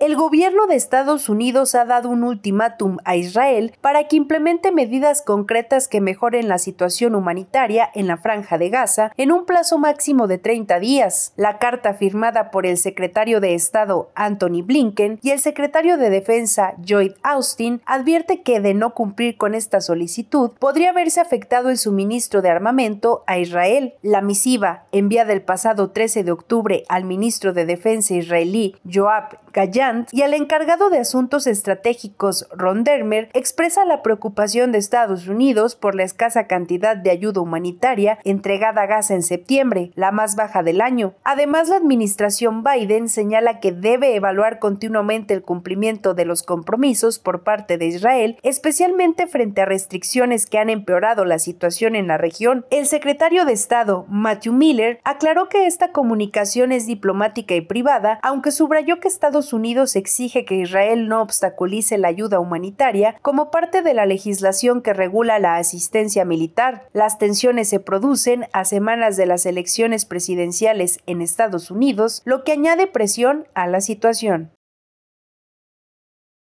El gobierno de Estados Unidos ha dado un ultimátum a Israel para que implemente medidas concretas que mejoren la situación humanitaria en la franja de Gaza en un plazo máximo de 30 días. La carta firmada por el secretario de Estado Anthony Blinken y el secretario de Defensa Lloyd Austin advierte que de no cumplir con esta solicitud podría verse afectado el suministro de armamento a Israel. La misiva, enviada el pasado 13 de octubre al ministro de Defensa israelí Joab Gallant, y al encargado de asuntos estratégicos Ron Dermer expresa la preocupación de Estados Unidos por la escasa cantidad de ayuda humanitaria entregada a Gaza en septiembre, la más baja del año. Además, la administración Biden señala que debe evaluar continuamente el cumplimiento de los compromisos por parte de Israel, especialmente frente a restricciones que han empeorado la situación en la región. El secretario de Estado, Matthew Miller, aclaró que esta comunicación es diplomática y privada, aunque subrayó que Estados Unidos exige que Israel no obstaculice la ayuda humanitaria como parte de la legislación que regula la asistencia militar. Las tensiones se producen a semanas de las elecciones presidenciales en Estados Unidos, lo que añade presión a la situación.